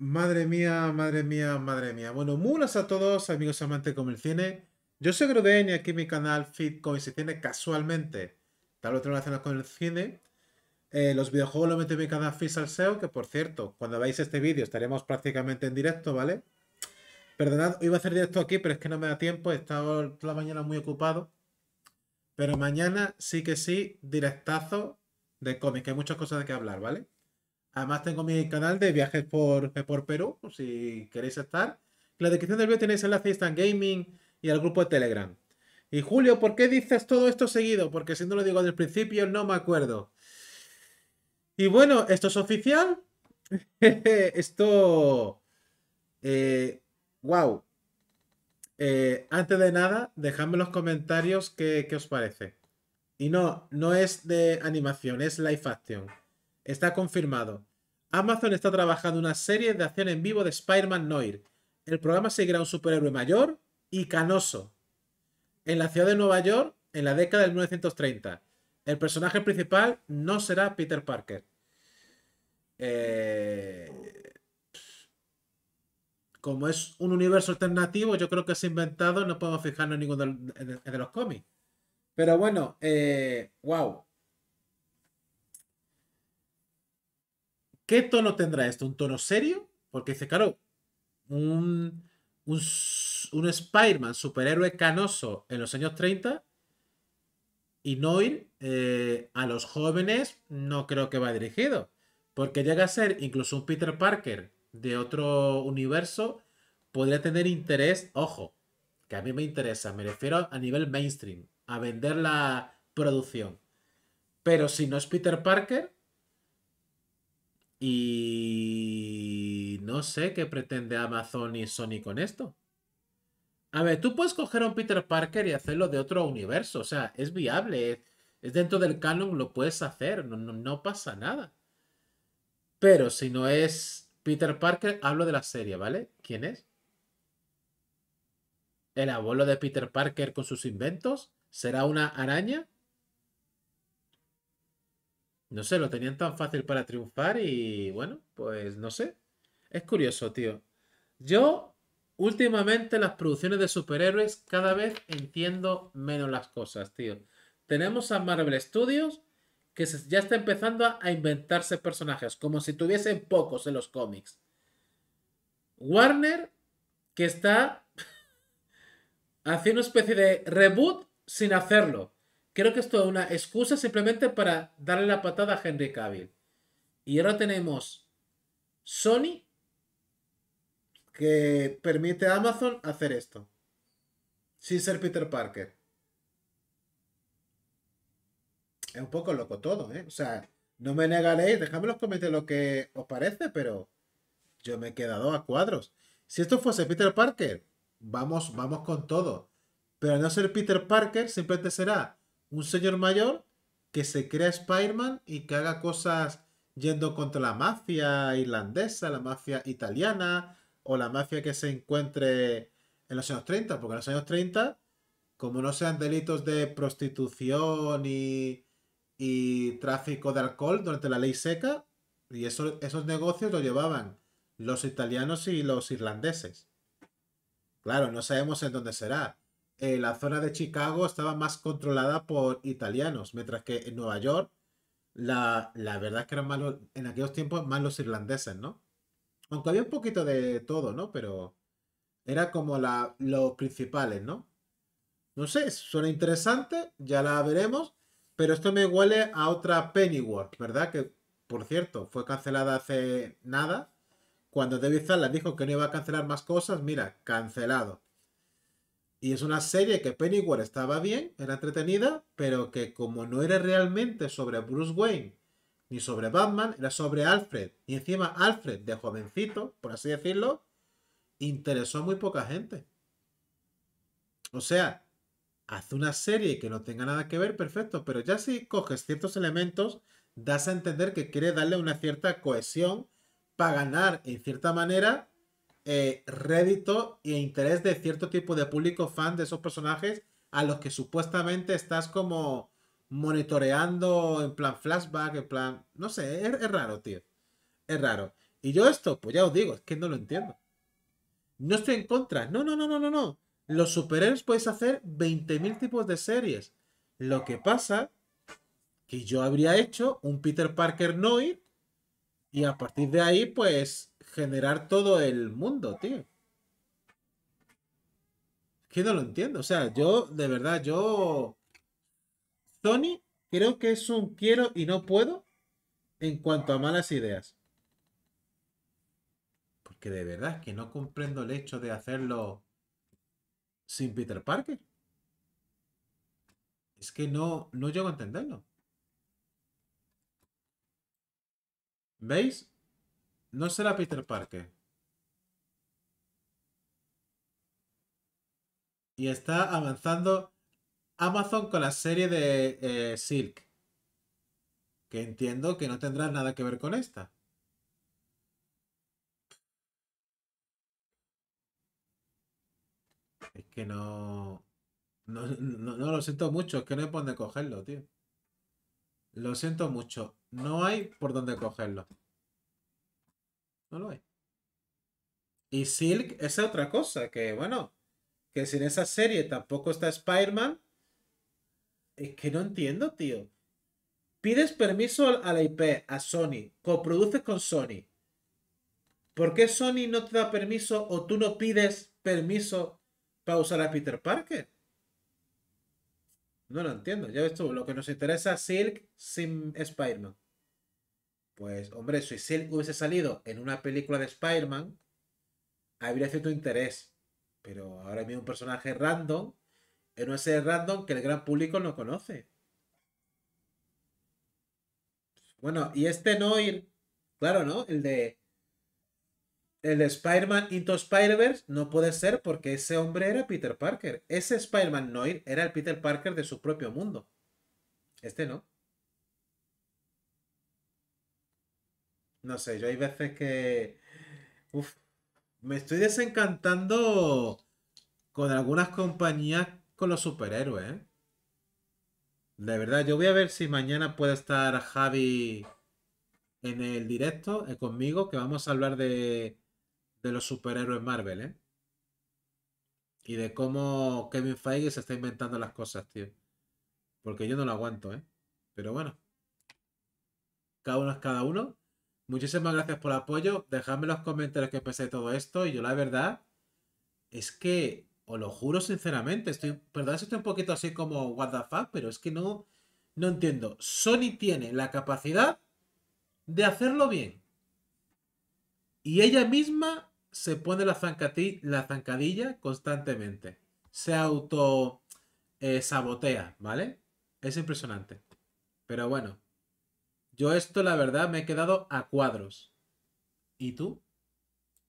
Madre mía, madre mía, madre mía. Bueno, muy a todos, amigos amantes como el cine. Yo soy Groden y aquí mi canal Fitcoin se tiene casualmente tal vez relacionado con el cine. Eh, los videojuegos lo meto en mi canal Fit SEO, que por cierto, cuando veáis este vídeo estaremos prácticamente en directo, ¿vale? Perdonad, iba a hacer directo aquí, pero es que no me da tiempo, he estado toda la mañana muy ocupado. Pero mañana sí que sí, directazo de cómic, hay muchas cosas de que hablar, ¿vale? Además tengo mi canal de viajes por, eh, por Perú, si queréis estar. En la descripción del vídeo tenéis el enlace a Gaming y al grupo de Telegram. Y Julio, ¿por qué dices todo esto seguido? Porque si no lo digo el principio, no me acuerdo. Y bueno, esto es oficial. esto... wow. Eh, eh, antes de nada, dejadme en los comentarios qué, qué os parece. Y no, no es de animación, es live action. Está confirmado. Amazon está trabajando una serie de acción en vivo de Spider-Man Noir. El programa seguirá un superhéroe mayor y canoso. En la ciudad de Nueva York, en la década del 1930. El personaje principal no será Peter Parker. Eh, como es un universo alternativo, yo creo que es inventado, no podemos fijarnos en ninguno de los cómics. Pero bueno, eh... wow. ¿Qué tono tendrá esto? ¿Un tono serio? Porque dice, claro, un, Spider-Man superhéroe canoso en los años 30 y no eh, a los jóvenes no creo que va dirigido. Porque llega a ser incluso un Peter Parker de otro universo, podría tener interés, ojo, que a mí me interesa, me refiero a nivel mainstream, a vender la producción. Pero si no es Peter Parker, y no sé qué pretende Amazon y Sony con esto. A ver, tú puedes coger a un Peter Parker y hacerlo de otro universo. O sea, es viable. Es dentro del canon, lo puedes hacer. No, no pasa nada. Pero si no es Peter Parker, hablo de la serie, ¿vale? ¿Quién es? ¿El abuelo de Peter Parker con sus inventos? ¿Será una araña? No sé, lo tenían tan fácil para triunfar y bueno, pues no sé. Es curioso, tío. Yo últimamente las producciones de superhéroes cada vez entiendo menos las cosas, tío. Tenemos a Marvel Studios que ya está empezando a inventarse personajes, como si tuviesen pocos en los cómics. Warner que está haciendo una especie de reboot sin hacerlo. Creo que esto es una excusa simplemente para darle la patada a Henry Cavill. Y ahora tenemos Sony que permite a Amazon hacer esto. Sin ser Peter Parker. Es un poco loco todo, ¿eh? O sea, no me negaréis, dejadme los comentarios lo que os parece, pero yo me he quedado a cuadros. Si esto fuese Peter Parker, vamos, vamos con todo. Pero no ser Peter Parker, simplemente será un señor mayor que se crea Spider-Man y que haga cosas yendo contra la mafia irlandesa, la mafia italiana o la mafia que se encuentre en los años 30, porque en los años 30, como no sean delitos de prostitución y, y tráfico de alcohol durante la ley seca, y esos negocios lo llevaban los italianos y los irlandeses. Claro, no sabemos en dónde será. Eh, la zona de Chicago estaba más controlada por italianos, mientras que en Nueva York, la, verdad es que eran más en aquellos tiempos más los irlandeses, ¿no? Aunque había un poquito de todo, ¿no? Pero era como la, los principales, ¿no? No sé, suena interesante, ya la veremos, pero esto me huele a otra Pennyworth, ¿verdad? Que, por cierto, fue cancelada hace nada. Cuando David la dijo que no iba a cancelar más cosas, mira, cancelado. Y es una serie que Pennyworth estaba bien, era entretenida, pero que como no era realmente sobre Bruce Wayne ni sobre Batman, era sobre Alfred. Y encima Alfred, de jovencito, por así decirlo, interesó a muy poca gente. O sea, hace una serie que no tenga nada que ver, perfecto, pero ya si coges ciertos elementos, das a entender que quiere darle una cierta cohesión para ganar, en cierta manera, eh, rédito e interés de cierto tipo de público fan de esos personajes a los que supuestamente estás como monitoreando en plan flashback, en plan... No sé, es, raro, tío. Es raro. Y yo esto, pues ya os digo, es que no lo entiendo. No estoy en contra. No, no, no, no, no, no. Los superhéroes puedes hacer 20.000 tipos de series. Lo que pasa que yo habría hecho un Peter Parker Noir y a partir de ahí, pues, generar todo el mundo, tío. Es que no lo entiendo. O sea, yo, de verdad, yo... Sony creo que es un quiero y no puedo en cuanto a malas ideas. Porque de verdad es que no comprendo el hecho de hacerlo sin Peter Parker. Es que no, no llego a entenderlo. ¿Veis? No será Peter Parker. Y está avanzando Amazon con la serie de eh, Silk. Que entiendo que no tendrá nada que ver con esta. Es que no... No, lo siento mucho, es que no hay por dónde cogerlo, tío. Lo siento mucho. No hay por dónde cogerlo. No lo hay. Y Silk es otra cosa, que bueno, que sin esa serie tampoco está Spider-Man. Es que no entiendo, tío. Pides permiso a la IP, a Sony, coproduces con Sony. ¿Por qué Sony no te da permiso o tú no pides permiso para usar a Peter Parker? No lo entiendo. Ya ves tú, lo que nos interesa Silk sin Spider-Man. Pues, hombre, si Silk hubiese salido en una película de Spider-Man, habría cierto interés. Pero ahora mismo un personaje random, en eh, un ser random que el gran público no conoce. Bueno, y este Noir, claro, ¿no? El de el Spider-Man Into Spider-Verse no puede ser porque ese hombre era Peter Parker. Ese Spider-Man Noir era el Peter Parker de su propio mundo. Este no. No sé, yo hay veces que. Uf, me estoy desencantando con algunas compañías con los superhéroes. ¿eh? De verdad, yo voy a ver si mañana puede estar Javi en el directo eh, conmigo, que vamos a hablar de de los superhéroes Marvel, ¿eh? Y de cómo Kevin Feige se está inventando las cosas, tío. Porque yo no lo aguanto, ¿eh? Pero bueno. Cada uno es cada uno. Muchísimas gracias por el apoyo. Dejadme en los comentarios que pensé de todo esto. Y yo la verdad es que, os lo juro sinceramente, estoy, perdón, estoy un poquito así como what pero es que no, no entiendo. Sony tiene la capacidad de hacerlo bien. Y ella misma se pone la, la zancadilla constantemente. Se auto eh, sabotea, ¿vale? Es impresionante. Pero bueno, yo esto la verdad me he quedado a cuadros. ¿Y tú?